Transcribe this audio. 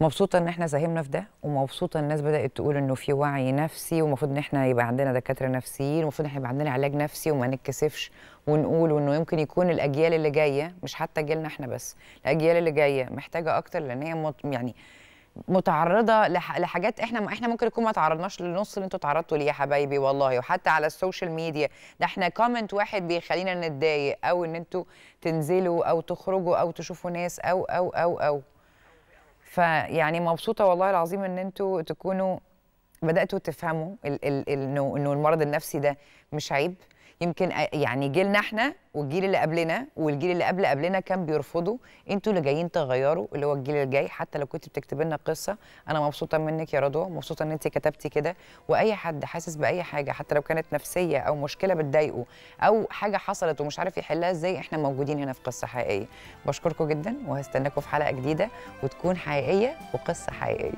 مبسوطه ان احنا ساهمنا في ده ومبسوطه الناس بدات تقول انه في وعي نفسي ومفروض ان احنا يبقى عندنا دكاتره نفسيين ومفروض ان احنا يبقى عندنا علاج نفسي وما نتكسفش ونقول وانه يمكن يكون الاجيال اللي جايه مش حتى جيلنا احنا بس الاجيال اللي جايه محتاجه اكتر لان هي مط... يعني متعرضه لح... لحاجات احنا احنا ممكن نكون ما تعرضناش للنص اللي انتوا تعرضتوا ليه يا حبايبي والله وحتى على السوشيال ميديا ده احنا كومنت واحد بيخلينا نتضايق او ان انتوا تنزلوا او تخرجوا او تشوفوا ناس او او او او, أو. فيعني مبسوطه والله العظيم ان انتوا تكونوا بداتوا تفهموا انه المرض النفسي ده مش عيب يمكن يعني جيلنا احنا والجيل اللي قبلنا والجيل اللي قبل قبلنا كان بيرفضوا انتوا اللي جايين تغيروا اللي هو الجيل الجاي حتى لو كنت بتكتب لنا قصه انا مبسوطه منك يا رضوى مبسوطه ان انت كتبتي كده واي حد حاسس باي حاجه حتى لو كانت نفسيه او مشكله بتضايقه او حاجه حصلت ومش عارف يحلها ازاي احنا موجودين هنا في قصه حقيقيه بشكركم جدا وهستناكم في حلقه جديده وتكون حقيقيه وقصه حقيقيه